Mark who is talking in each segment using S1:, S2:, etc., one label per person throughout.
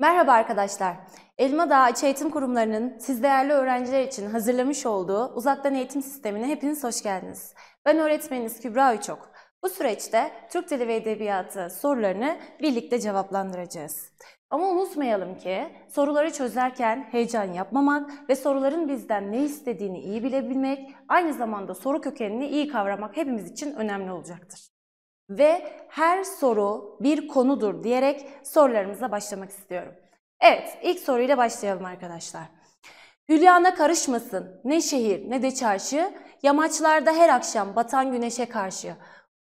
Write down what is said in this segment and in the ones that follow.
S1: Merhaba arkadaşlar. Elma Dağı İç Eğitim Kurumları'nın siz değerli öğrenciler için hazırlamış olduğu uzaktan eğitim sistemine hepiniz hoş geldiniz. Ben öğretmeniniz Kübra Uçok. Bu süreçte Türk Dili ve Edebiyatı sorularını birlikte cevaplandıracağız. Ama unutmayalım ki soruları çözerken heyecan yapmamak ve soruların bizden ne istediğini iyi bilebilmek, aynı zamanda soru kökenini iyi kavramak hepimiz için önemli olacaktır ve her soru bir konudur diyerek sorularımıza başlamak istiyorum. Evet, ilk soruyla başlayalım arkadaşlar. Hülyana karışmasın ne şehir ne de çarşı, yamaçlarda her akşam batan güneşe karşı.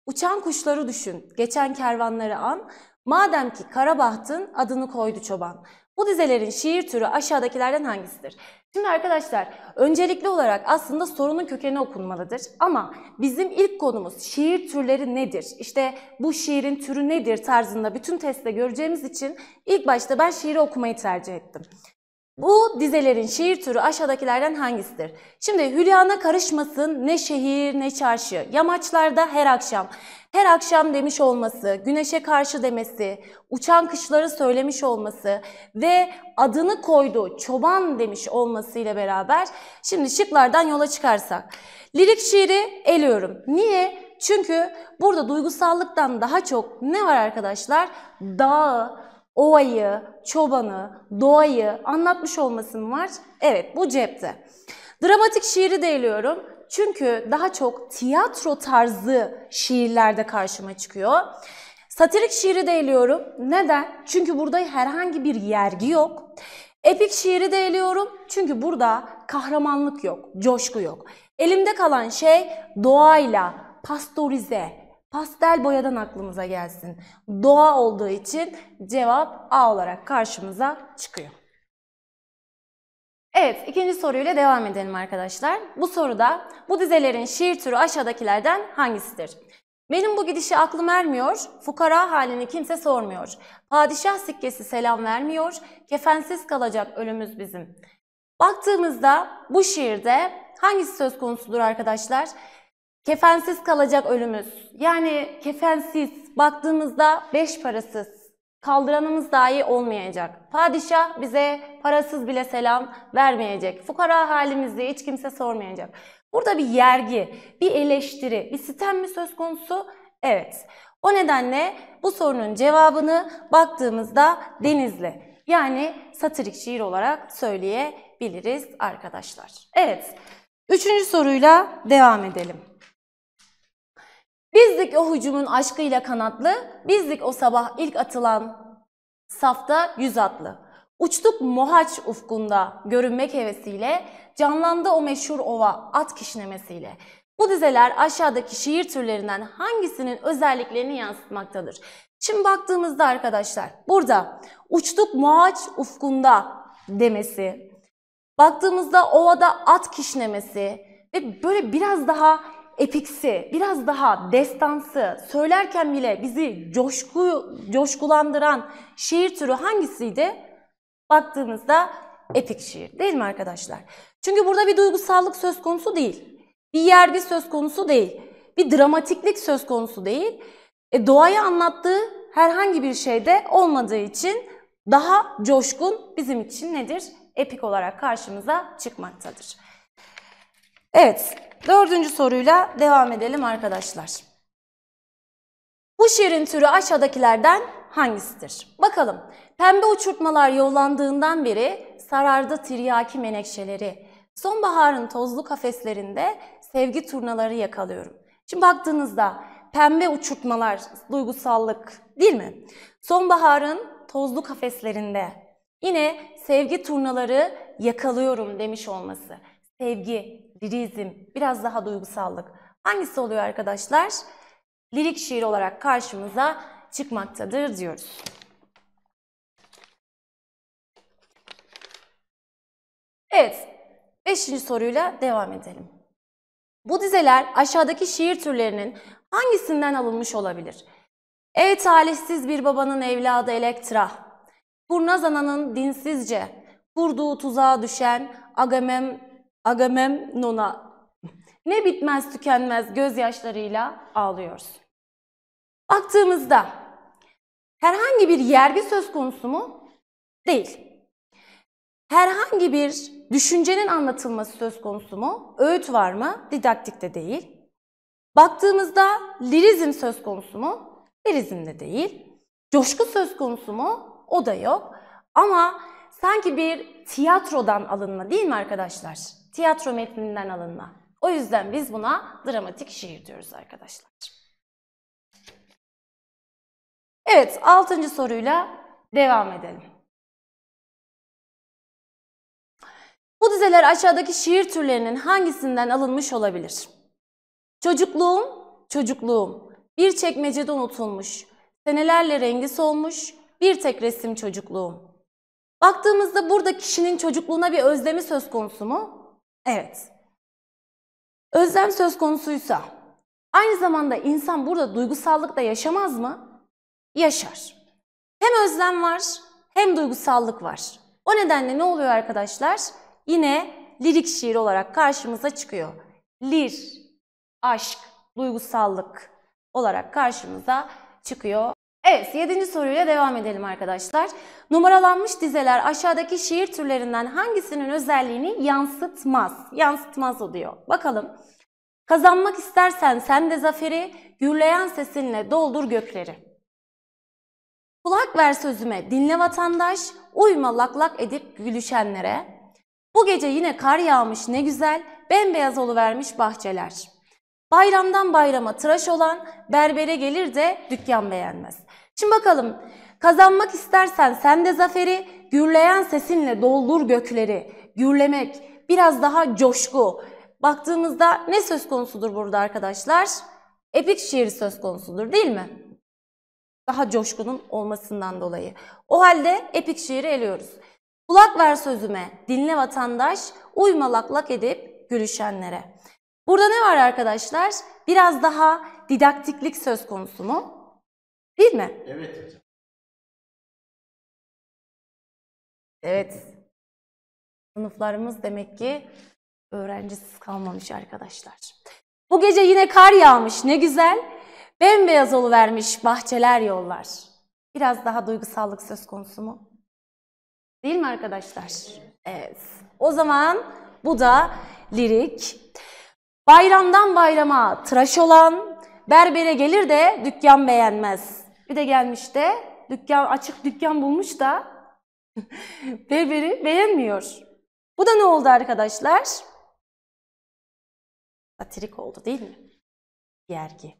S1: Uçan kuşları düşün, geçen kervanları an, madem ki Karabaht'ın adını koydu çoban. Bu dizelerin şiir türü aşağıdakilerden hangisidir? Şimdi arkadaşlar öncelikli olarak aslında sorunun kökeni okunmalıdır. Ama bizim ilk konumuz şiir türleri nedir? İşte bu şiirin türü nedir tarzında bütün testte göreceğimiz için ilk başta ben şiiri okumayı tercih ettim. Bu dizelerin şiir türü aşağıdakilerden hangisidir? Şimdi Hülyana karışmasın ne şehir ne çarşı. Yamaçlarda her akşam. Her akşam demiş olması, güneşe karşı demesi, uçan kışları söylemiş olması ve adını koydu çoban demiş olmasıyla beraber şimdi şıklardan yola çıkarsak. Lirik şiiri eliyorum. Niye? Çünkü burada duygusallıktan daha çok ne var arkadaşlar? Dağı, ovayı, çobanı, doğayı anlatmış olmasım var. Evet bu cepte. Dramatik şiiri de eliyorum. Çünkü daha çok tiyatro tarzı şiirlerde karşıma çıkıyor. Satirik şiiri de eliyorum. Neden? Çünkü burada herhangi bir yergi yok. Epik şiiri de eliyorum. Çünkü burada kahramanlık yok, coşku yok. Elimde kalan şey doğayla pastorize, Pastel boyadan aklımıza gelsin. Doğa olduğu için cevap A olarak karşımıza çıkıyor. Evet, ikinci soruyla devam edelim arkadaşlar. Bu soruda bu dizelerin şiir türü aşağıdakilerden hangisidir? Benim bu gidişi aklım ermiyor, fukara halini kimse sormuyor. Padişah sikkesi selam vermiyor, kefensiz kalacak ölümüz bizim. Baktığımızda bu şiirde hangisi söz konusudur arkadaşlar? Kefensiz kalacak ölümüz. Yani kefensiz, baktığımızda beş parasız. Kaldıranımız dahi olmayacak. Padişah bize parasız bile selam vermeyecek. Fukara halimizi hiç kimse sormayacak. Burada bir yergi, bir eleştiri, bir sistem mi söz konusu? Evet. O nedenle bu sorunun cevabını baktığımızda Denizli yani satirik şiir olarak söyleyebiliriz arkadaşlar. Evet, üçüncü soruyla devam edelim. Bizdik o hücumun aşkıyla kanatlı, bizdik o sabah ilk atılan safta yüz atlı. Uçtuk Mohaç ufkunda görünmek hevesiyle, canlandı o meşhur ova at kişnemesiyle. Bu dizeler aşağıdaki şiir türlerinden hangisinin özelliklerini yansıtmaktadır? Şimdi baktığımızda arkadaşlar burada uçtuk Mohaç ufkunda demesi, baktığımızda ovada at kişnemesi ve böyle biraz daha epiksi, biraz daha destansı, söylerken bile bizi coşku, coşkulandıran şiir türü hangisiydi? Baktığımızda epik şiir değil mi arkadaşlar? Çünkü burada bir duygusallık söz konusu değil. Bir yergi söz konusu değil. Bir dramatiklik söz konusu değil. E, doğayı anlattığı herhangi bir şeyde olmadığı için daha coşkun bizim için nedir? Epik olarak karşımıza çıkmaktadır. Evet, Dördüncü soruyla devam edelim arkadaşlar. Bu şiirin türü aşağıdakilerden hangisidir? Bakalım. Pembe uçurtmalar yollandığından beri sarardı tiryaki menekşeleri. Sonbaharın tozlu kafeslerinde sevgi turnaları yakalıyorum. Şimdi baktığınızda pembe uçurtmalar, duygusallık değil mi? Sonbaharın tozlu kafeslerinde yine sevgi turnaları yakalıyorum demiş olması. Sevgi, lirizm, biraz daha duygusallık. Hangisi oluyor arkadaşlar? Lirik şiir olarak karşımıza çıkmaktadır diyoruz. Evet, beşinci soruyla devam edelim. Bu dizeler aşağıdaki şiir türlerinin hangisinden alınmış olabilir? Ey talihsiz bir babanın evladı Elektra, kurnaz ananın dinsizce kurduğu tuzağa düşen Agamem Agamemnon'a ne bitmez tükenmez gözyaşlarıyla ağlıyoruz. Baktığımızda herhangi bir yergi söz konusu mu? Değil. Herhangi bir düşüncenin anlatılması söz konusu mu? Öğüt var mı? Didaktik de değil. Baktığımızda lirizm söz konusu mu? Lirizm de değil. Coşku söz konusu mu? O da yok. Ama sanki bir tiyatrodan alınma değil mi arkadaşlar? tiyatro metninden alınma. O yüzden biz buna dramatik şiir diyoruz arkadaşlar. Evet, altıncı soruyla
S2: devam edelim. Bu
S1: dizeler aşağıdaki şiir türlerinin hangisinden alınmış olabilir? Çocukluğum, çocukluğum. Bir çekmecede unutulmuş. Senelerle rengi solmuş. Bir tek resim çocukluğum. Baktığımızda burada kişinin çocukluğuna bir özlemi söz konusu mu? Evet. Özlem söz konusuysa aynı zamanda insan burada duygusallık da yaşamaz mı? Yaşar. Hem özlem var hem duygusallık var. O nedenle ne oluyor arkadaşlar? Yine lirik şiir olarak karşımıza çıkıyor. Lir, aşk, duygusallık olarak karşımıza çıkıyor. Evet, yedinci soruyla devam edelim arkadaşlar. Numaralanmış dizeler aşağıdaki şiir türlerinden hangisinin özelliğini yansıtmaz? Yansıtmaz o diyor. Bakalım. Kazanmak istersen sen de zaferi, gürleyen sesinle doldur gökleri. Kulak ver sözüme, dinle vatandaş, uyma laklak edip gülüşenlere. Bu gece yine kar yağmış ne güzel, bembeyaz oluvermiş bahçeler.'' Bayramdan bayrama tıraş olan berbere gelir de dükkan beğenmez. Şimdi bakalım Kazanmak istersen sen de zaferi, gürleyen sesinle doldur gökleri. Gürlemek, biraz daha coşku. Baktığımızda ne söz konusudur burada arkadaşlar? Epik şiir söz konusudur değil mi? Daha coşkunun olmasından dolayı. O halde epik şiiri eliyoruz. Kulak ver sözüme, dinle vatandaş, uyma lak lak edip gülüşenlere. Burada ne var arkadaşlar? Biraz daha didaktiklik söz konusu mu? Değil mi? Evet hocam.
S2: Evet. Sınıflarımız demek
S1: ki öğrencisiz kalmamış arkadaşlar. Bu gece yine kar yağmış ne güzel. Bembeyaz vermiş bahçeler yollar. Biraz daha duygusallık söz konusu mu? Değil mi arkadaşlar? Evet. O zaman bu da lirik. Bayramdan bayrama tıraş olan, berbere gelir de dükkan beğenmez. Bir de gelmiş de dükkan açık dükkan bulmuş da Berberi beğenmiyor. Bu da ne oldu
S2: arkadaşlar? Satirik oldu değil mi?
S1: Yergi.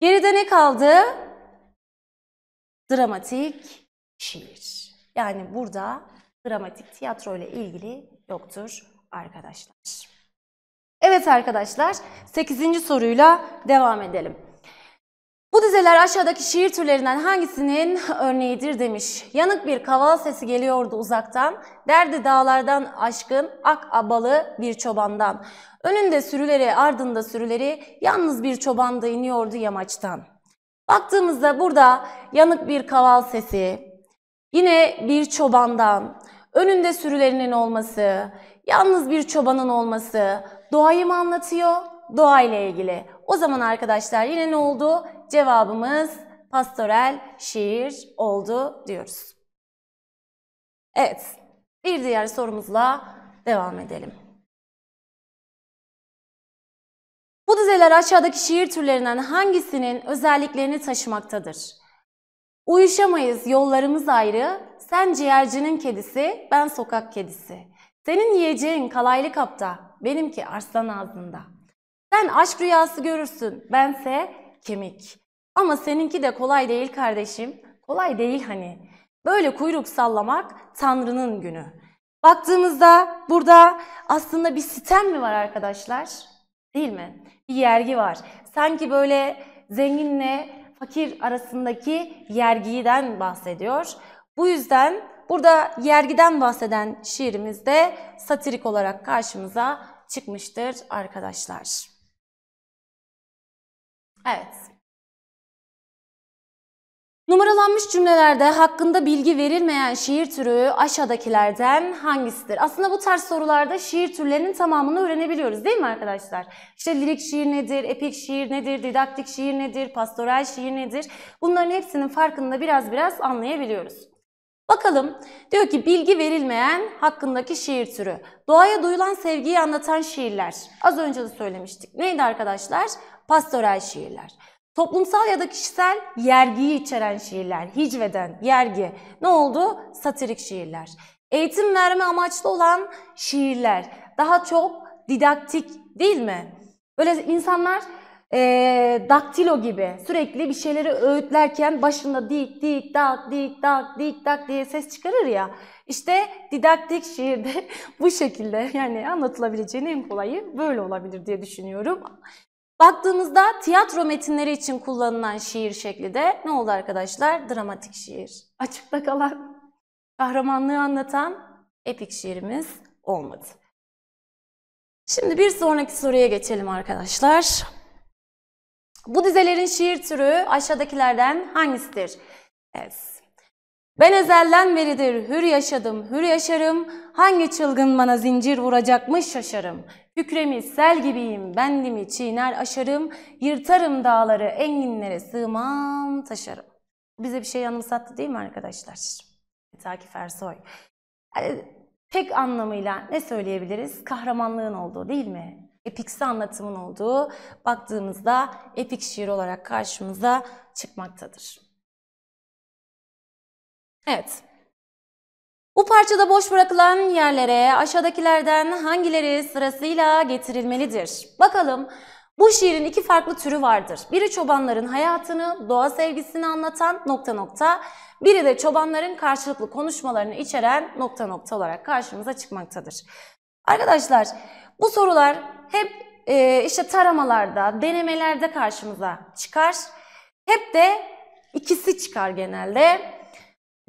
S1: Geride ne kaldı? Dramatik şiir. Yani burada dramatik tiyatro ile ilgili yoktur arkadaşlar. Evet arkadaşlar 8. soruyla devam edelim. Bu dizeler aşağıdaki şiir türlerinden hangisinin örneğidir demiş. Yanık bir kaval sesi geliyordu uzaktan. Derdi dağlardan aşkın ak abalı bir çobandan. Önünde sürüleri ardında sürüleri yalnız bir çoban da iniyordu yamaçtan. Baktığımızda burada yanık bir kaval sesi, yine bir çobandan, önünde sürülerinin olması, yalnız bir çobanın olması doğayı mı anlatıyor? Doğayla ilgili. O zaman arkadaşlar yine ne oldu? Cevabımız pastoral şiir oldu diyoruz. Evet, bir diğer sorumuzla devam
S2: edelim. Bu dizeler aşağıdaki şiir
S1: türlerinden hangisinin özelliklerini taşımaktadır? Uyuşamayız yollarımız ayrı, sen ciğercinin kedisi, ben sokak kedisi. Senin yiyeceğin kalaylı kapta, benimki arslan ağzında. Sen aşk rüyası görürsün, bense kemik. Ama seninki de kolay değil kardeşim. Kolay değil hani. Böyle kuyruk sallamak Tanrı'nın günü. Baktığımızda burada aslında bir sitem mi var arkadaşlar? Değil mi? Bir yergi var. Sanki böyle zenginle fakir arasındaki yergiden bahsediyor. Bu yüzden burada yergiden bahseden şiirimiz de satirik olarak karşımıza çıkmıştır arkadaşlar.
S2: Evet. Numaralanmış cümlelerde
S1: hakkında bilgi verilmeyen şiir türü aşağıdakilerden hangisidir? Aslında bu tarz sorularda şiir türlerinin tamamını öğrenebiliyoruz değil mi arkadaşlar? İşte lirik şiir nedir, epik şiir nedir, didaktik şiir nedir, pastoral şiir nedir? Bunların hepsinin farkında biraz biraz anlayabiliyoruz. Bakalım diyor ki bilgi verilmeyen hakkındaki şiir türü. Doğaya duyulan sevgiyi anlatan şiirler. Az önce de söylemiştik. Neydi arkadaşlar? Pastoral şiirler. Toplumsal ya da kişisel yergiyi içeren şiirler, hicveden, yergi ne oldu? Satirik şiirler. Eğitim verme amaçlı olan şiirler daha çok didaktik değil mi? Böyle insanlar e, daktilo gibi sürekli bir şeyleri öğütlerken başında dik dik dak dik dak dik dak diye ses çıkarır ya. İşte didaktik şiirde bu şekilde yani anlatılabileceğin en kolayı böyle olabilir diye düşünüyorum. Baktığımızda tiyatro metinleri için kullanılan şiir şekli de ne oldu arkadaşlar? Dramatik şiir. Açıkta kalan, kahramanlığı anlatan epik şiirimiz olmadı. Şimdi bir sonraki soruya geçelim arkadaşlar. Bu dizelerin şiir türü aşağıdakilerden hangisidir? Evet. Ben ezelden beridir hür yaşadım, hür yaşarım. Hangi çılgın bana zincir vuracakmış şaşarım. Kükremi sel gibiyim, bendimi çiğner aşarım, yırtarım dağları, enginlere sığmam, taşarım. Bize bir şey anımsattı değil mi arkadaşlar? Takif Ersoy. Yani ee, tek anlamıyla ne söyleyebiliriz? Kahramanlığın olduğu değil mi? Epiksi anlatımın olduğu baktığımızda epik şiir olarak karşımıza çıkmaktadır. Evet, bu parçada boş bırakılan yerlere aşağıdakilerden hangileri sırasıyla getirilmelidir? Bakalım bu şiirin iki farklı türü vardır. Biri çobanların hayatını, doğa sevgisini anlatan nokta nokta, biri de çobanların karşılıklı konuşmalarını içeren nokta nokta olarak karşımıza çıkmaktadır. Arkadaşlar bu sorular hep e, işte taramalarda, denemelerde karşımıza çıkar. Hep de ikisi çıkar genelde.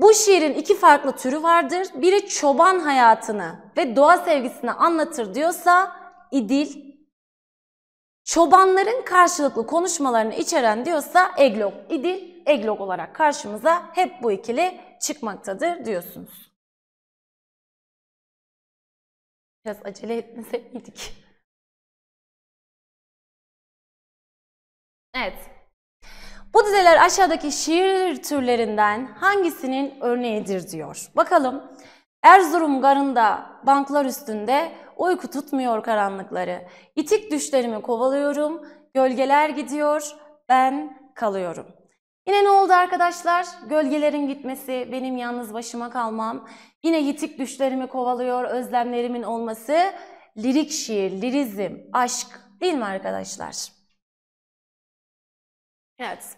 S1: Bu şiirin iki farklı türü vardır. Biri çoban hayatını ve doğa sevgisini anlatır diyorsa idil, çobanların karşılıklı konuşmalarını içeren diyorsa eglog, İdil eglog olarak karşımıza hep bu ikili
S2: çıkmaktadır diyorsunuz. Biraz acele etmeseydik.
S1: Evet, bu dizeler aşağıdaki şiir türlerinden hangisinin örneğidir diyor. Bakalım. Erzurum garında banklar üstünde uyku tutmuyor karanlıkları. İtik düşlerimi kovalıyorum, gölgeler gidiyor, ben kalıyorum. Yine ne oldu arkadaşlar? Gölgelerin gitmesi, benim yalnız başıma kalmam, yine yitik düşlerimi kovalıyor, özlemlerimin olması, lirik şiir, lirizm, aşk değil mi arkadaşlar?
S2: Evet.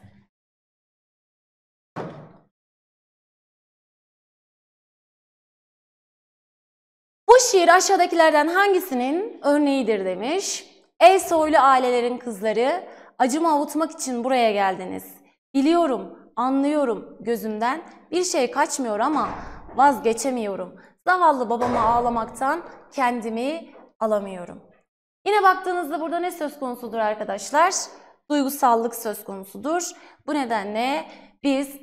S2: Bu şiir aşağıdakilerden
S1: hangisinin örneğidir demiş. Ey soylu ailelerin kızları, acımı avutmak için buraya geldiniz. Biliyorum, anlıyorum gözümden. Bir şey kaçmıyor ama vazgeçemiyorum. Zavallı babama ağlamaktan kendimi alamıyorum. Yine baktığınızda burada ne söz konusudur arkadaşlar? duygusallık söz konusudur. Bu nedenle biz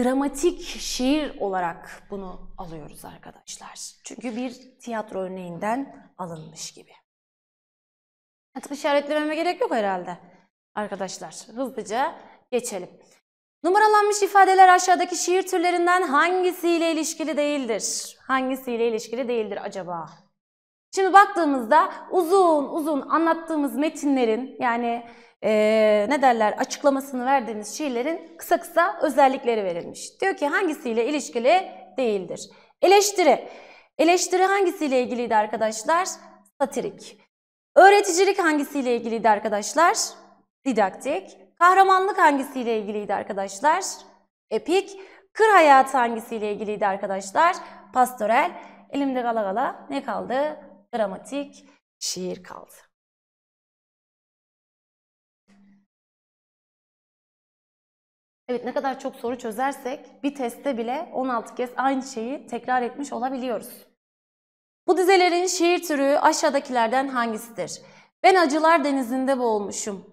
S1: dramatik şiir olarak bunu alıyoruz arkadaşlar. Çünkü bir tiyatro örneğinden alınmış gibi. Artık işaretlememe gerek yok herhalde arkadaşlar. Hızlıca geçelim. Numaralanmış ifadeler aşağıdaki şiir türlerinden hangisiyle ilişkili değildir? Hangisiyle ilişkili değildir acaba? Şimdi baktığımızda uzun uzun anlattığımız metinlerin yani e, ne derler açıklamasını verdiğiniz şiirlerin kısa kısa özellikleri verilmiş. Diyor ki hangisiyle ilişkili değildir. Eleştiri. Eleştiri hangisiyle ilgiliydi arkadaşlar? Satirik. Öğreticilik hangisiyle ilgiliydi arkadaşlar? Didaktik. Kahramanlık hangisiyle ilgiliydi arkadaşlar? Epik. Kır hayatı hangisiyle ilgiliydi arkadaşlar? Pastorel. Elimde gala gala ne kaldı?
S2: Dramatik şiir kaldı. Evet ne kadar çok soru çözersek bir teste bile
S1: 16 kez aynı şeyi tekrar etmiş olabiliyoruz. Bu dizelerin şiir türü aşağıdakilerden hangisidir? Ben acılar denizinde boğulmuşum.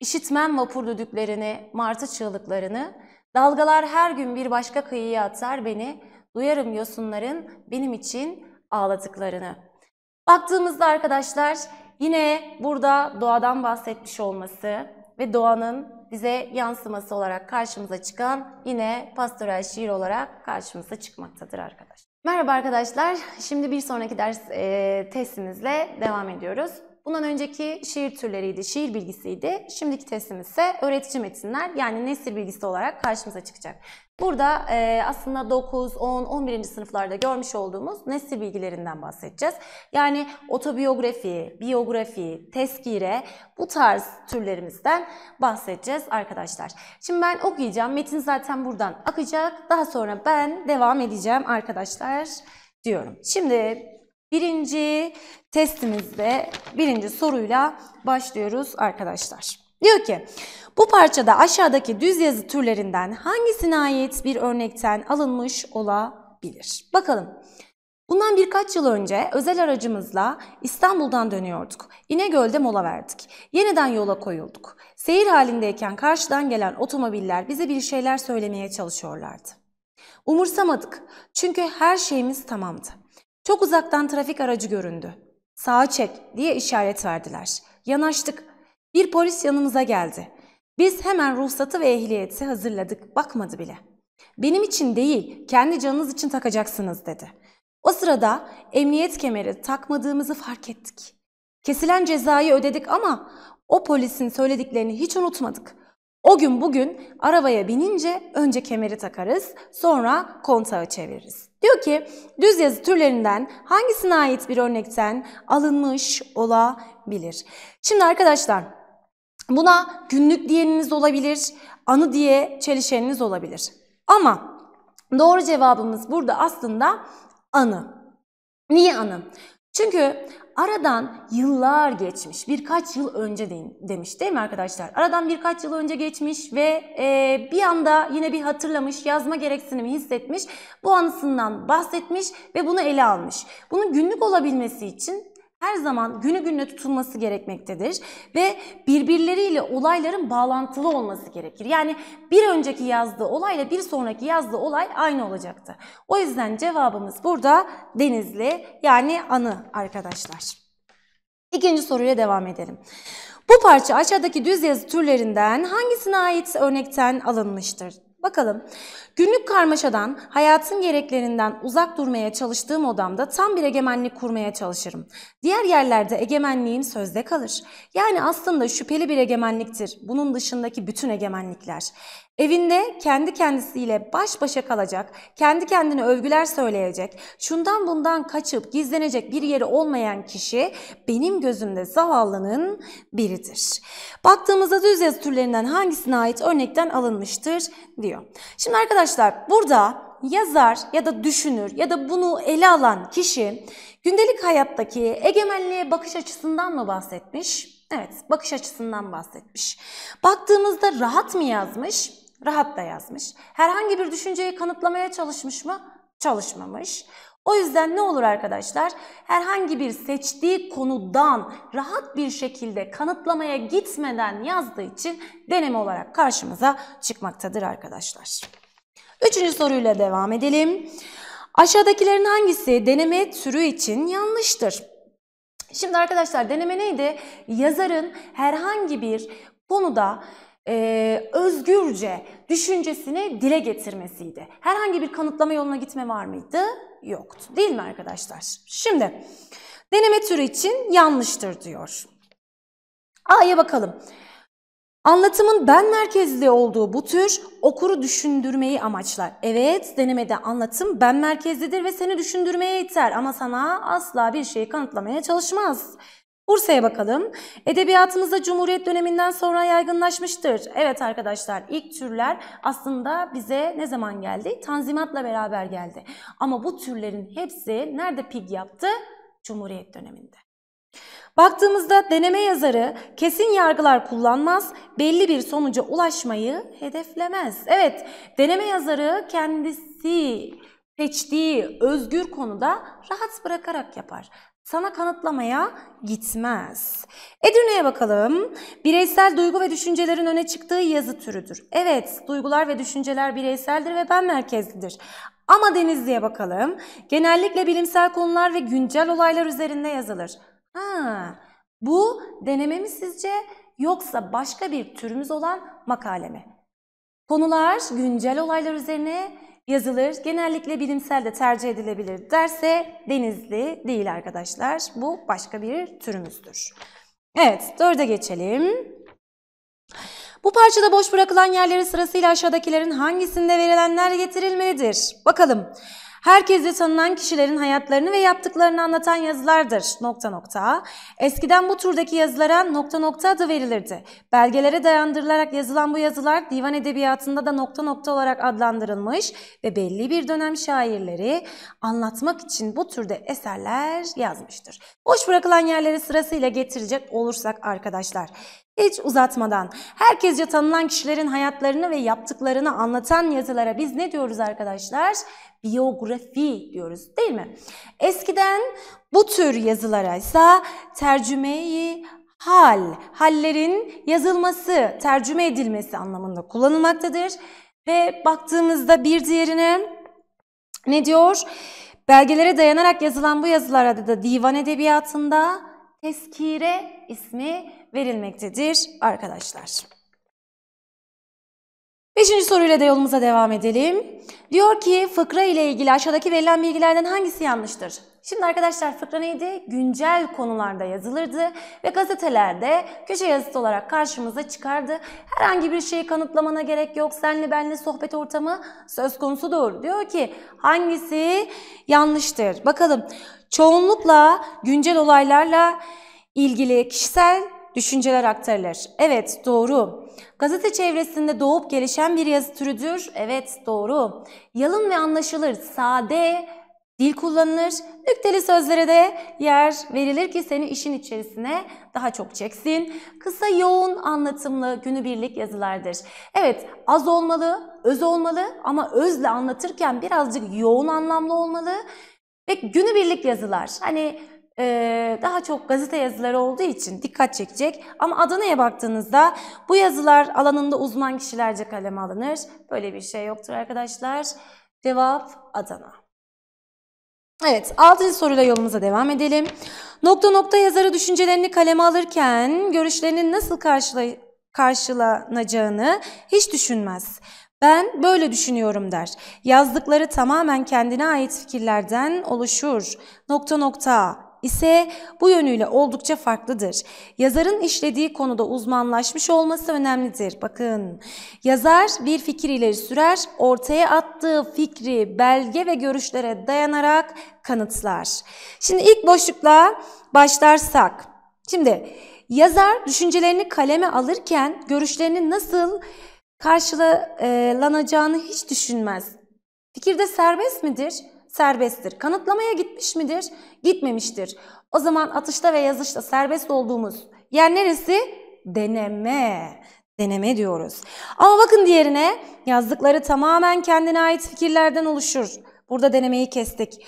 S1: İşitmem vapur düdüklerini, martı çığlıklarını. Dalgalar her gün bir başka kıyıya atar beni. Duyarım yosunların benim için ağladıklarını. Baktığımızda arkadaşlar yine burada doğadan bahsetmiş olması ve doğanın bize yansıması olarak karşımıza çıkan yine pastoral şiir olarak karşımıza çıkmaktadır arkadaşlar. Merhaba arkadaşlar. Şimdi bir sonraki ders e, testimizle devam ediyoruz. Bundan önceki şiir türleriydi, şiir bilgisiydi. Şimdiki testimiz ise öğretici metinler yani nesil bilgisi olarak karşımıza çıkacak. Burada e, aslında 9, 10, 11. sınıflarda görmüş olduğumuz nesil bilgilerinden bahsedeceğiz. Yani otobiyografi, biyografi, teskire bu tarz türlerimizden bahsedeceğiz arkadaşlar. Şimdi ben okuyacağım. Metin zaten buradan akacak. Daha sonra ben devam edeceğim arkadaşlar diyorum. Şimdi Birinci testimizde birinci soruyla başlıyoruz arkadaşlar. Diyor ki bu parçada aşağıdaki düz yazı türlerinden hangisine ait bir örnekten alınmış olabilir? Bakalım. Bundan birkaç yıl önce özel aracımızla İstanbul'dan dönüyorduk. İnegöl'de mola verdik. Yeniden yola koyulduk. Seyir halindeyken karşıdan gelen otomobiller bize bir şeyler söylemeye çalışıyorlardı. Umursamadık çünkü her şeyimiz tamamdı. Çok uzaktan trafik aracı göründü. Sağa çek diye işaret verdiler. Yanaştık. Bir polis yanımıza geldi. Biz hemen ruhsatı ve ehliyeti hazırladık. Bakmadı bile. Benim için değil, kendi canınız için takacaksınız dedi. O sırada emniyet kemeri takmadığımızı fark ettik. Kesilen cezayı ödedik ama o polisin söylediklerini hiç unutmadık. O gün bugün arabaya binince önce kemeri takarız, sonra kontağı çeviririz. Diyor ki düz yazı türlerinden hangisine ait bir örnekten alınmış olabilir? Şimdi arkadaşlar buna günlük diyeniniz olabilir, anı diye çelişeniniz olabilir. Ama doğru cevabımız burada aslında anı. Niye anı? Çünkü aradan yıllar geçmiş, birkaç yıl önce de, demiş değil mi arkadaşlar? Aradan birkaç yıl önce geçmiş ve e, bir anda yine bir hatırlamış, yazma gereksinimi hissetmiş, bu anısından bahsetmiş ve bunu ele almış. Bunun günlük olabilmesi için her zaman günü gününe tutulması gerekmektedir ve birbirleriyle olayların bağlantılı olması gerekir. Yani bir önceki yazdığı olayla bir sonraki yazdığı olay aynı olacaktı. O yüzden cevabımız burada Denizli yani anı arkadaşlar. İkinci soruya devam edelim. Bu parça aşağıdaki düz yazı türlerinden hangisine ait örnekten alınmıştır? Bakalım. Günlük karmaşadan, hayatın gereklerinden uzak durmaya çalıştığım odamda tam bir egemenlik kurmaya çalışırım. Diğer yerlerde egemenliğim sözde kalır. Yani aslında şüpheli bir egemenliktir bunun dışındaki bütün egemenlikler. Evinde kendi kendisiyle baş başa kalacak, kendi kendine övgüler söyleyecek, şundan bundan kaçıp gizlenecek bir yeri olmayan kişi benim gözümde zavallının biridir. Baktığımızda düz yazı türlerinden hangisine ait örnekten alınmıştır diyor. Şimdi arkadaşlar Arkadaşlar burada yazar ya da düşünür ya da bunu ele alan kişi gündelik hayattaki egemenliğe bakış açısından mı bahsetmiş? Evet, bakış açısından bahsetmiş. Baktığımızda rahat mı yazmış? Rahat da yazmış. Herhangi bir düşünceyi kanıtlamaya çalışmış mı? Çalışmamış. O yüzden ne olur arkadaşlar? Herhangi bir seçtiği konudan rahat bir şekilde kanıtlamaya gitmeden yazdığı için deneme olarak karşımıza çıkmaktadır arkadaşlar. Üçüncü soruyla devam edelim. Aşağıdakilerin hangisi deneme türü için yanlıştır? Şimdi arkadaşlar deneme neydi? Yazarın herhangi bir konuda e, özgürce düşüncesini dile getirmesiydi. Herhangi bir kanıtlama yoluna gitme var mıydı? Yoktu. Değil mi arkadaşlar? Şimdi deneme türü için yanlıştır diyor. A'ya bakalım. Anlatımın ben merkezli olduğu bu tür okuru düşündürmeyi amaçlar. Evet, denemede anlatım ben merkezlidir ve seni düşündürmeye iter ama sana asla bir şeyi kanıtlamaya çalışmaz. Bursa'ya bakalım. Edebiyatımızda Cumhuriyet döneminden sonra yaygınlaşmıştır. Evet arkadaşlar ilk türler aslında bize ne zaman geldi? Tanzimatla beraber geldi. Ama bu türlerin hepsi nerede pig yaptı? Cumhuriyet döneminde. Baktığımızda deneme yazarı kesin yargılar kullanmaz, belli bir sonuca ulaşmayı hedeflemez. Evet, deneme yazarı kendisi seçtiği özgür konuda rahat bırakarak yapar. Sana kanıtlamaya gitmez. Edirne'ye bakalım. Bireysel duygu ve düşüncelerin öne çıktığı yazı türüdür. Evet, duygular ve düşünceler bireyseldir ve ben merkezlidir. Ama Denizli'ye bakalım. Genellikle bilimsel konular ve güncel olaylar üzerinde yazılır. Ha, bu deneme mi sizce yoksa başka bir türümüz olan makale mi? Konular güncel olaylar üzerine yazılır. Genellikle bilimsel de tercih edilebilir derse denizli değil arkadaşlar. Bu başka bir türümüzdür. Evet, dörde geçelim. Bu parçada boş bırakılan yerleri sırasıyla aşağıdakilerin hangisinde verilenler getirilmelidir? Bakalım. Herkese tanınan kişilerin hayatlarını ve yaptıklarını anlatan yazılardır. Nokta nokta. Eskiden bu türdeki yazılara nokta nokta adı verilirdi. Belgelere dayandırılarak yazılan bu yazılar divan edebiyatında da nokta nokta olarak adlandırılmış ve belli bir dönem şairleri anlatmak için bu türde eserler yazmıştır. Boş bırakılan yerleri sırasıyla getirecek olursak arkadaşlar. Hiç uzatmadan herkesce tanınan kişilerin hayatlarını ve yaptıklarını anlatan yazılara biz ne diyoruz arkadaşlar? biyografi diyoruz değil mi? Eskiden bu tür yazılara ise tercümeyi hal, hallerin yazılması, tercüme edilmesi anlamında kullanılmaktadır. Ve baktığımızda bir diğerine ne diyor? Belgelere dayanarak yazılan bu yazılara da divan edebiyatında teskire ismi verilmektedir arkadaşlar. Beşinci soruyla da yolumuza devam edelim. Diyor ki fıkra ile ilgili aşağıdaki verilen bilgilerden hangisi yanlıştır? Şimdi arkadaşlar fıkra neydi? Güncel konularda yazılırdı ve gazetelerde köşe yazısı olarak karşımıza çıkardı. Herhangi bir şeyi kanıtlamana gerek yok. Senle benle sohbet ortamı söz konusu doğru. Diyor ki hangisi yanlıştır? Bakalım çoğunlukla güncel olaylarla ilgili kişisel düşünceler aktarılır. Evet doğru. Gazete çevresinde doğup gelişen bir yazı türüdür. Evet doğru. Yalın ve anlaşılır, sade dil kullanılır. Nükteli sözlere de yer verilir ki seni işin içerisine daha çok çeksin. Kısa yoğun anlatımlı günübirlik yazılardır. Evet az olmalı, öz olmalı ama özle anlatırken birazcık yoğun anlamlı olmalı. Ve günübirlik yazılar. Hani ee, daha çok gazete yazıları olduğu için dikkat çekecek. Ama Adana'ya baktığınızda bu yazılar alanında uzman kişilerce kaleme alınır. Böyle bir şey yoktur arkadaşlar. Cevap Adana. Evet, 6. soruyla yolumuza devam edelim. Nokta nokta yazarı düşüncelerini kaleme alırken görüşlerinin nasıl karşıla karşılanacağını hiç düşünmez. Ben böyle düşünüyorum der. Yazdıkları tamamen kendine ait fikirlerden oluşur. Nokta nokta ise bu yönüyle oldukça farklıdır. Yazarın işlediği konuda uzmanlaşmış olması önemlidir. Bakın yazar bir fikir ileri sürer, ortaya attığı fikri belge ve görüşlere dayanarak kanıtlar. Şimdi ilk boşlukla başlarsak. Şimdi yazar düşüncelerini kaleme alırken görüşlerinin nasıl karşılanacağını hiç düşünmez. Fikirde serbest midir? serbesttir. Kanıtlamaya gitmiş midir? Gitmemiştir. O zaman atışta ve yazışta serbest olduğumuz yer neresi? Deneme. Deneme diyoruz. Ama bakın diğerine yazdıkları tamamen kendine ait fikirlerden oluşur. Burada denemeyi kestik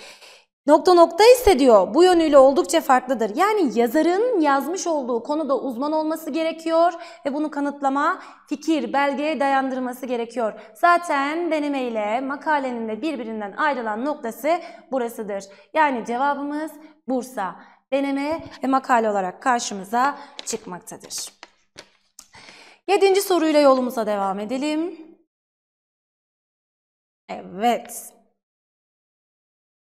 S1: nokta nokta hissediyor. Bu yönüyle oldukça farklıdır. Yani yazarın yazmış olduğu konuda uzman olması gerekiyor ve bunu kanıtlama, fikir, belgeye dayandırması gerekiyor. Zaten deneme ile makalenin de birbirinden ayrılan noktası burasıdır. Yani cevabımız Bursa. Deneme ve makale olarak karşımıza çıkmaktadır. Yedinci soruyla yolumuza devam edelim. Evet.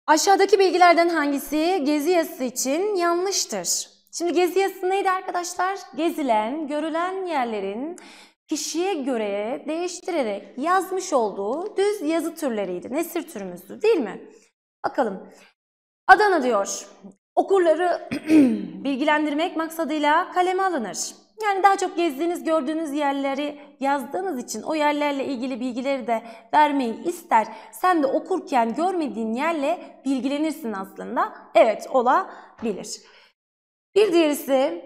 S1: Aşağıdaki bilgilerden hangisi gezi yazısı için yanlıştır? Şimdi gezi yazısı neydi arkadaşlar? Gezilen, görülen yerlerin kişiye göre değiştirerek yazmış olduğu düz yazı türleriydi. Nesir türümüzdü değil mi? Bakalım. Adana diyor. Okurları bilgilendirmek maksadıyla kaleme alınır. Yani daha çok gezdiğiniz, gördüğünüz yerleri yazdığınız için o yerlerle ilgili bilgileri de vermeyi ister. Sen de okurken görmediğin yerle bilgilenirsin aslında. Evet olabilir. Bir diğerisi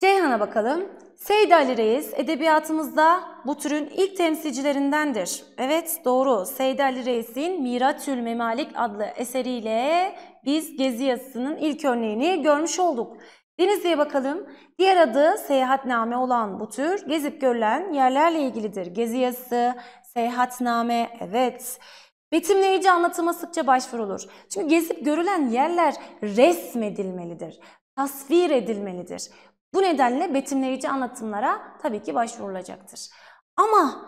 S1: Ceyhan'a bakalım. Seyit Ali Reis edebiyatımızda bu türün ilk temsilcilerindendir. Evet doğru Seyit Ali Reis'in Miratül Memalik adlı eseriyle biz Gezi yazısının ilk örneğini görmüş olduk. Denizli'ye bakalım. Diğer adı seyahatname olan bu tür gezip görülen yerlerle ilgilidir. Gezi yazısı, seyahatname, evet. Betimleyici anlatıma sıkça başvurulur. Çünkü gezip görülen yerler resmedilmelidir, tasvir edilmelidir. Bu nedenle betimleyici anlatımlara tabii ki başvurulacaktır. Ama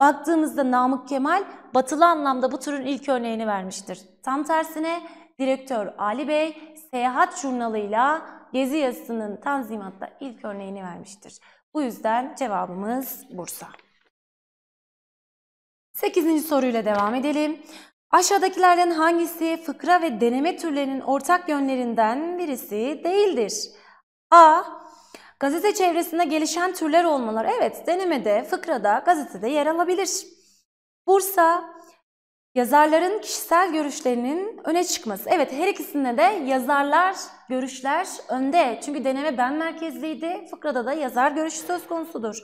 S1: baktığımızda Namık Kemal batılı anlamda bu türün ilk örneğini vermiştir. Tam tersine direktör Ali Bey Seyahat Jurnalı'yla Gezi yazısının Tanzimat'ta ilk örneğini vermiştir. Bu yüzden cevabımız Bursa. Sekizinci soruyla devam edelim. Aşağıdakilerden hangisi fıkra ve deneme türlerinin ortak yönlerinden birisi değildir? A. Gazete çevresinde gelişen türler olmalar. Evet, denemede, fıkrada, gazetede yer alabilir. Bursa Yazarların kişisel görüşlerinin öne çıkması. Evet her ikisinde de yazarlar, görüşler önde. Çünkü deneme ben merkezliydi. Fıkrada da yazar görüşü söz konusudur.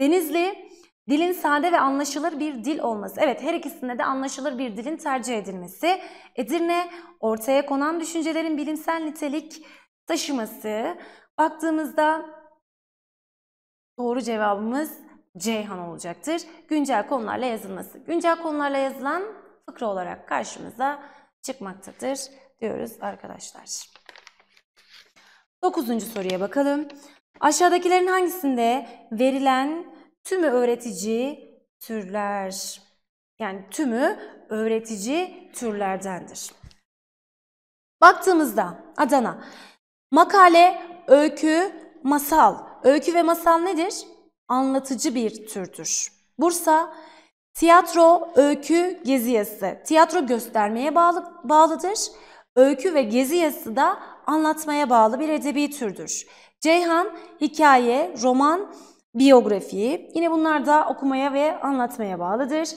S1: Denizli, dilin sade ve anlaşılır bir dil olması. Evet her ikisinde de anlaşılır bir dilin tercih edilmesi. Edirne, ortaya konan düşüncelerin bilimsel nitelik taşıması. Baktığımızda doğru cevabımız Ceyhan olacaktır. Güncel konularla yazılması. Güncel konularla yazılan fıkra olarak karşımıza çıkmaktadır diyoruz arkadaşlar. Dokuzuncu soruya bakalım. Aşağıdakilerin hangisinde verilen tümü öğretici türler yani tümü öğretici türlerdendir. Baktığımızda Adana makale, öykü, masal. Öykü ve masal nedir? Anlatıcı bir türdür. Bursa Tiyatro, öykü, gezi yazısı. Tiyatro göstermeye bağlı, bağlıdır. Öykü ve gezi yazısı da anlatmaya bağlı bir edebi türdür. Ceyhan, hikaye, roman, biyografi. Yine bunlar da okumaya ve anlatmaya bağlıdır.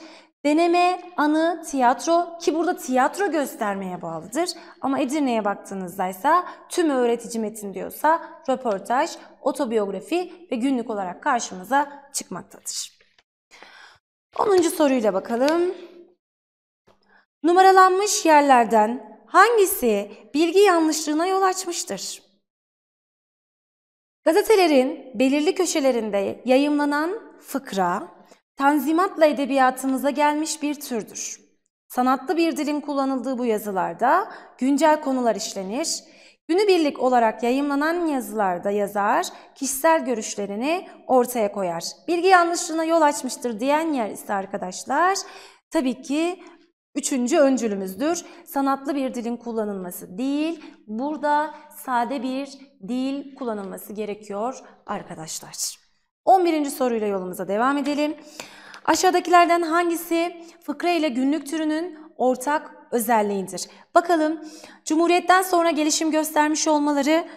S1: Deneme, anı, tiyatro ki burada tiyatro göstermeye bağlıdır. Ama Edirne'ye baktığınızda ise tüm öğretici metin diyorsa röportaj, otobiyografi ve günlük olarak karşımıza çıkmaktadır. 10. soruyla bakalım. Numaralanmış yerlerden hangisi bilgi yanlışlığına yol açmıştır? Gazetelerin belirli köşelerinde yayımlanan fıkra, tanzimatla edebiyatımıza gelmiş bir türdür. Sanatlı bir dilin kullanıldığı bu yazılarda güncel konular işlenir, Günübirlik olarak yayımlanan yazılarda yazar kişisel görüşlerini ortaya koyar. Bilgi yanlışlığına yol açmıştır diyen yer ise arkadaşlar tabii ki üçüncü öncülümüzdür. Sanatlı bir dilin kullanılması değil, burada sade bir dil kullanılması gerekiyor arkadaşlar. 11. soruyla yolumuza devam edelim. Aşağıdakilerden hangisi fıkra ile günlük türünün ortak özelliğidir. Bakalım Cumhuriyet'ten sonra gelişim göstermiş olmaları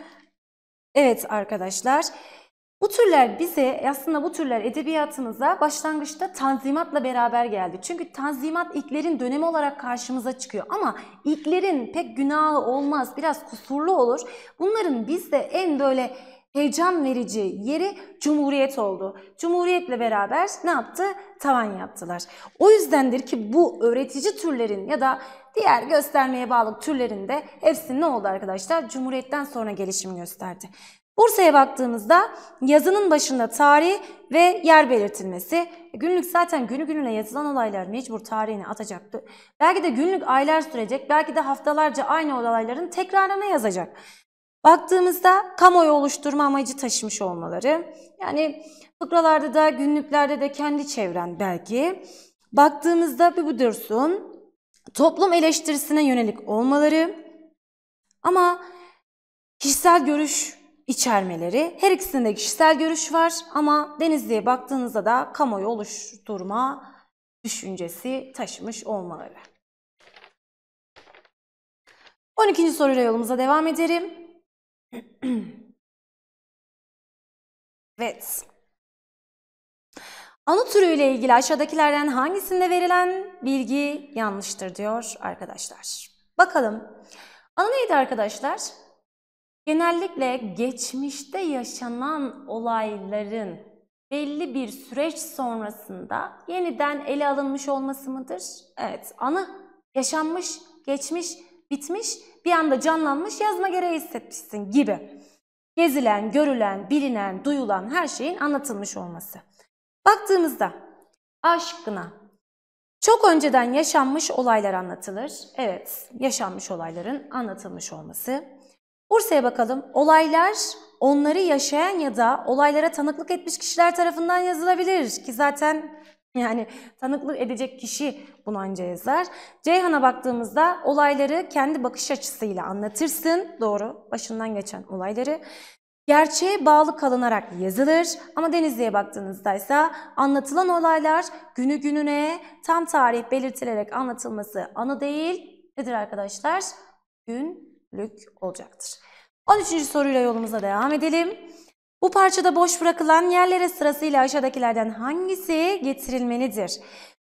S1: evet arkadaşlar bu türler bize aslında bu türler edebiyatımıza başlangıçta tanzimatla beraber geldi. Çünkü tanzimat ilklerin dönemi olarak karşımıza çıkıyor. Ama ilklerin pek günahı olmaz, biraz kusurlu olur. Bunların bizde en böyle heyecan verici yeri Cumhuriyet oldu. Cumhuriyetle beraber ne yaptı? Tavan yaptılar. O yüzdendir ki bu öğretici türlerin ya da diğer göstermeye bağlı türlerin de hepsi ne oldu arkadaşlar? Cumhuriyetten sonra gelişim gösterdi. Bursa'ya baktığımızda yazının başında tarih ve yer belirtilmesi. E, günlük zaten günü gününe yazılan olaylar mecbur tarihini atacaktı. Belki de günlük aylar sürecek, belki de haftalarca aynı olayların tekrarına yazacak. Baktığımızda kamuoyu oluşturma amacı taşımış olmaları. Yani fıkralarda da günlüklerde de kendi çevren belki. Baktığımızda bir bu dursun. Toplum eleştirisine yönelik olmaları ama kişisel görüş içermeleri. Her ikisinde kişisel görüş var ama Denizli'ye baktığınızda da kamuoyu oluşturma düşüncesi taşımış olmaları. 12. soruyla yolumuza devam edelim.
S2: evet.
S1: Anı türüyle ilgili aşağıdakilerden hangisinde verilen bilgi yanlıştır diyor arkadaşlar. Bakalım. Anı neydi arkadaşlar? Genellikle geçmişte yaşanan olayların belli bir süreç sonrasında yeniden ele alınmış olması mıdır? Evet, anı yaşanmış, geçmiş bitmiş, bir anda canlanmış, yazma gereği hissetmişsin gibi. Gezilen, görülen, bilinen, duyulan her şeyin anlatılmış olması. Baktığımızda aşkına çok önceden yaşanmış olaylar anlatılır. Evet, yaşanmış olayların anlatılmış olması. Bursa'ya bakalım. Olaylar onları yaşayan ya da olaylara tanıklık etmiş kişiler tarafından yazılabilir ki zaten yani tanıklık edecek kişi bunu Bunanca yazar. Ceyhan'a baktığımızda olayları kendi bakış açısıyla anlatırsın. Doğru, başından geçen olayları. Gerçeğe bağlı kalınarak yazılır ama Denizli'ye baktığınızda ise anlatılan olaylar günü gününe tam tarih belirtilerek anlatılması anı değil nedir arkadaşlar? Günlük olacaktır. 13. soruyla yolumuza devam edelim. Bu parçada boş bırakılan yerlere sırasıyla aşağıdakilerden hangisi getirilmelidir?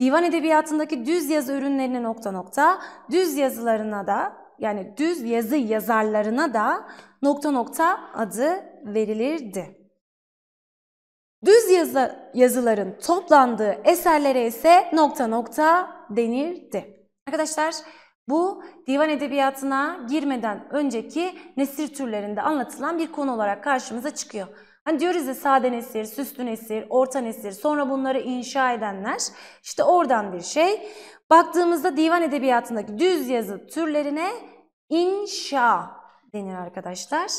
S1: Divan edebiyatındaki düz yazı ürünlerine nokta nokta, düz yazılarına da yani düz yazı yazarlarına da nokta nokta adı verilirdi. Düz yazı, yazıların toplandığı eserlere ise nokta nokta denirdi. Arkadaşlar bu divan edebiyatına girmeden önceki nesir türlerinde anlatılan bir konu olarak karşımıza çıkıyor. Hani diyoruz ya sade nesir, süslü nesir, orta nesir, sonra bunları inşa edenler işte oradan bir şey. Baktığımızda divan edebiyatındaki düz yazı türlerine inşa denir arkadaşlar.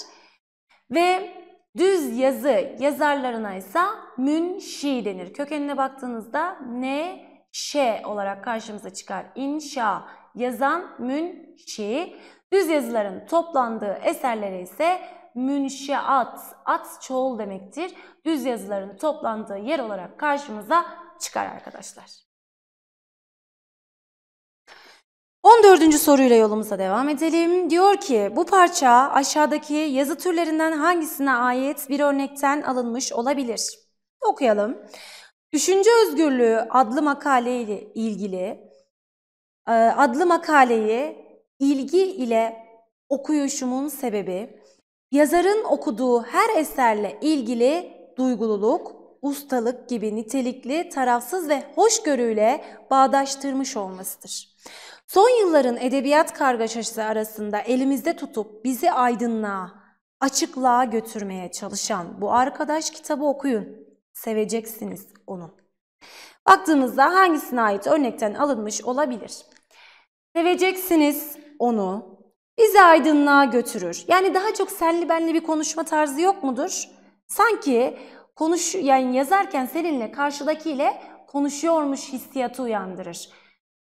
S1: Ve düz yazı yazarlarına ise münşi denir. Kökenine baktığınızda ne şe olarak karşımıza çıkar. İnşa yazan münşi. Düz yazıların toplandığı eserlere ise münşiat, at çoğul demektir. Düz yazıların toplandığı yer olarak karşımıza çıkar arkadaşlar. 14. soruyla yolumuza devam edelim. Diyor ki bu parça aşağıdaki yazı türlerinden hangisine ait bir örnekten alınmış olabilir? Okuyalım. Düşünce özgürlüğü adlı makale ile ilgili ee, adlı makaleyi ilgi ile okuyuşumun sebebi yazarın okuduğu her eserle ilgili duygululuk, ustalık gibi nitelikli, tarafsız ve hoşgörüyle bağdaştırmış olmasıdır. Son yılların edebiyat kargaşası arasında elimizde tutup bizi aydınlığa, açıklığa götürmeye çalışan bu arkadaş kitabı okuyun. Seveceksiniz onu. Baktığımızda hangisine ait örnekten alınmış olabilir? seveceksiniz onu. Bizi aydınlığa götürür. Yani daha çok senli benli bir konuşma tarzı yok mudur? Sanki konuş yani yazarken seninle karşıdakiyle konuşuyormuş hissiyatı uyandırır.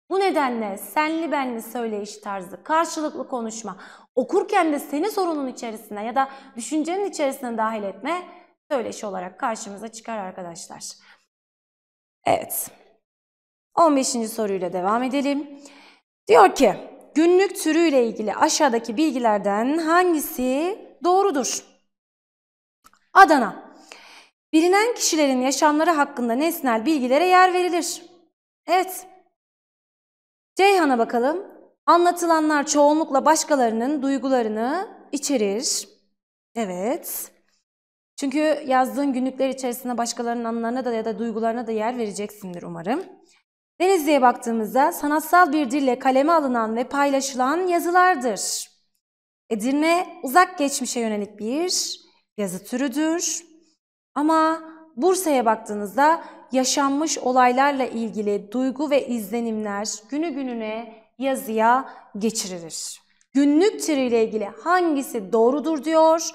S1: Bu nedenle senli benli söyleyiş tarzı, karşılıklı konuşma, okurken de seni sorunun içerisine ya da düşüncenin içerisine dahil etme söyleşi olarak karşımıza çıkar arkadaşlar. Evet. 15. soruyla devam edelim. Diyor ki günlük türüyle ilgili aşağıdaki bilgilerden hangisi doğrudur? Adana. Bilinen kişilerin yaşamları hakkında nesnel bilgilere yer verilir. Evet. Ceyhan'a bakalım. Anlatılanlar çoğunlukla başkalarının duygularını içerir. Evet. Çünkü yazdığın günlükler içerisinde başkalarının anılarına da ya da duygularına da yer vereceksindir umarım. Denizli'ye baktığımızda sanatsal bir dille kaleme alınan ve paylaşılan yazılardır. Edirne uzak geçmişe yönelik bir yazı türüdür. Ama Bursa'ya baktığınızda yaşanmış olaylarla ilgili duygu ve izlenimler günü gününe yazıya geçirilir. Günlük tiriyle ilgili hangisi doğrudur diyor.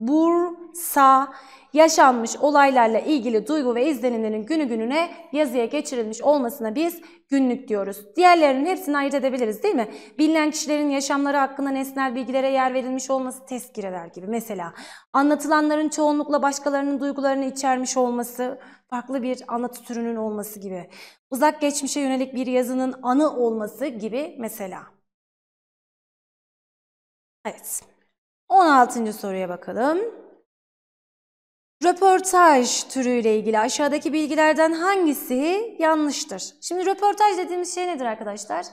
S1: Bursa yaşanmış olaylarla ilgili duygu ve izlenimlerin günü gününe yazıya geçirilmiş olmasına biz günlük diyoruz. Diğerlerinin hepsini ayırt edebiliriz değil mi? Bilinen kişilerin yaşamları hakkında nesnel bilgilere yer verilmiş olması eder gibi mesela. Anlatılanların çoğunlukla başkalarının duygularını içermiş olması, farklı bir anlatı türünün olması gibi. Uzak geçmişe yönelik bir yazının anı olması gibi mesela. Evet.
S2: 16. soruya
S1: bakalım. Röportaj türüyle ilgili aşağıdaki bilgilerden hangisi yanlıştır? Şimdi röportaj dediğimiz şey nedir arkadaşlar?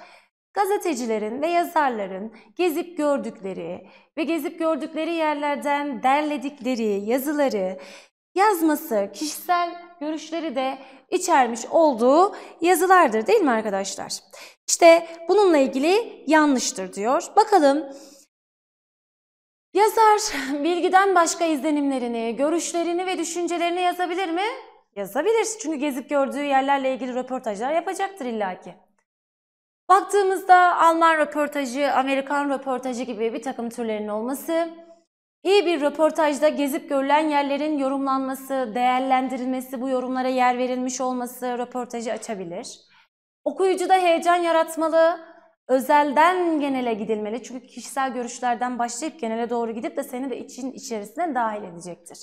S1: Gazetecilerin ve yazarların gezip gördükleri ve gezip gördükleri yerlerden derledikleri yazıları yazması, kişisel görüşleri de içermiş olduğu yazılardır değil mi arkadaşlar? İşte bununla ilgili yanlıştır diyor. Bakalım Yazar bilgiden başka izlenimlerini, görüşlerini ve düşüncelerini yazabilir mi? Yazabilir. Çünkü gezip gördüğü yerlerle ilgili röportajlar yapacaktır illaki. Baktığımızda Alman röportajı, Amerikan röportajı gibi bir takım türlerinin olması, iyi bir röportajda gezip görülen yerlerin yorumlanması, değerlendirilmesi, bu yorumlara yer verilmiş olması röportajı açabilir. Okuyucuda heyecan yaratmalı, Özelden genele gidilmeli. Çünkü kişisel görüşlerden başlayıp genele doğru gidip de seni de için içerisine dahil edecektir.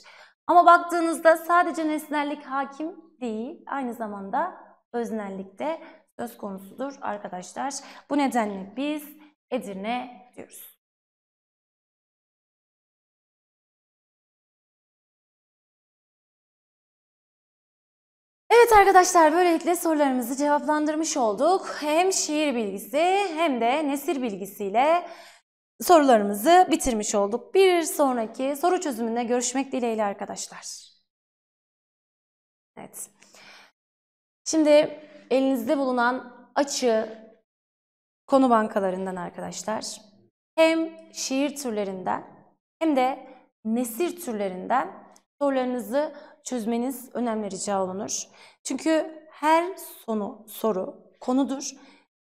S1: Ama baktığınızda sadece nesnellik hakim değil, aynı zamanda öznellik de söz konusudur arkadaşlar. Bu nedenle
S2: biz Edirne diyoruz.
S1: Evet arkadaşlar böylelikle sorularımızı cevaplandırmış olduk. Hem şiir bilgisi hem de nesir bilgisiyle sorularımızı bitirmiş olduk. Bir sonraki soru çözümünde görüşmek dileğiyle arkadaşlar. Evet. Şimdi elinizde bulunan açı konu bankalarından arkadaşlar hem şiir türlerinden hem de nesir türlerinden sorularınızı çözmeniz önemli rica olunur. Çünkü her sonu soru konudur.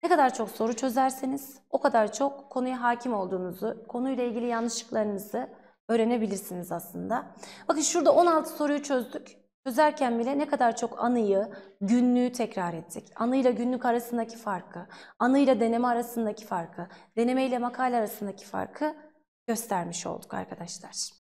S1: Ne kadar çok soru çözerseniz o kadar çok konuya hakim olduğunuzu, konuyla ilgili yanlışlıklarınızı öğrenebilirsiniz aslında. Bakın şurada 16 soruyu çözdük. Çözerken bile ne kadar çok anıyı, günlüğü tekrar ettik. Anıyla günlük arasındaki farkı, anıyla deneme arasındaki farkı, deneme ile makale arasındaki farkı göstermiş olduk arkadaşlar.